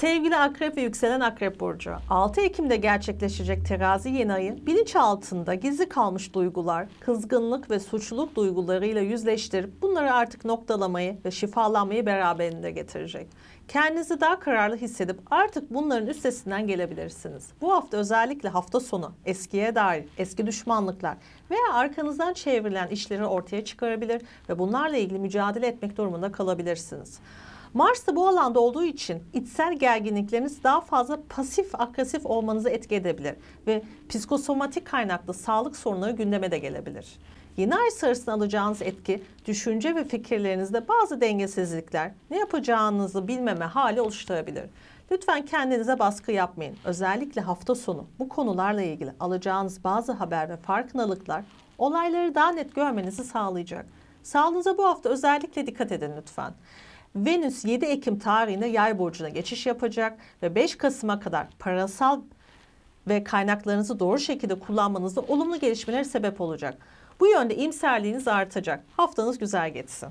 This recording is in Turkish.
Sevgili akrep ve yükselen akrep burcu. 6 Ekim'de gerçekleşecek terazi yeni ayın ayı altında gizli kalmış duygular, kızgınlık ve suçluluk duygularıyla yüzleştirip bunları artık noktalamayı ve şifalanmayı beraberinde getirecek. Kendinizi daha kararlı hissedip artık bunların üstesinden gelebilirsiniz. Bu hafta özellikle hafta sonu eskiye dair eski düşmanlıklar veya arkanızdan çevrilen işleri ortaya çıkarabilir ve bunlarla ilgili mücadele etmek durumunda kalabilirsiniz. Mars da bu alanda olduğu için içsel gerginlikleriniz daha fazla pasif agresif olmanızı etki edebilir ve psikosomatik kaynaklı sağlık sorunları gündeme de gelebilir. Yeni ay sarısına alacağınız etki, düşünce ve fikirlerinizde bazı dengesizlikler, ne yapacağınızı bilmeme hali oluşturabilir. Lütfen kendinize baskı yapmayın. Özellikle hafta sonu bu konularla ilgili alacağınız bazı haber ve farkındalıklar olayları daha net görmenizi sağlayacak. Sağlığınıza bu hafta özellikle dikkat edin lütfen. Venüs 7 Ekim tarihinde Yay burcuna geçiş yapacak ve 5 Kasım'a kadar parasal ve kaynaklarınızı doğru şekilde kullanmanızda olumlu gelişmeler sebep olacak. Bu yönde imserliğiniz artacak. Haftanız güzel geçsin.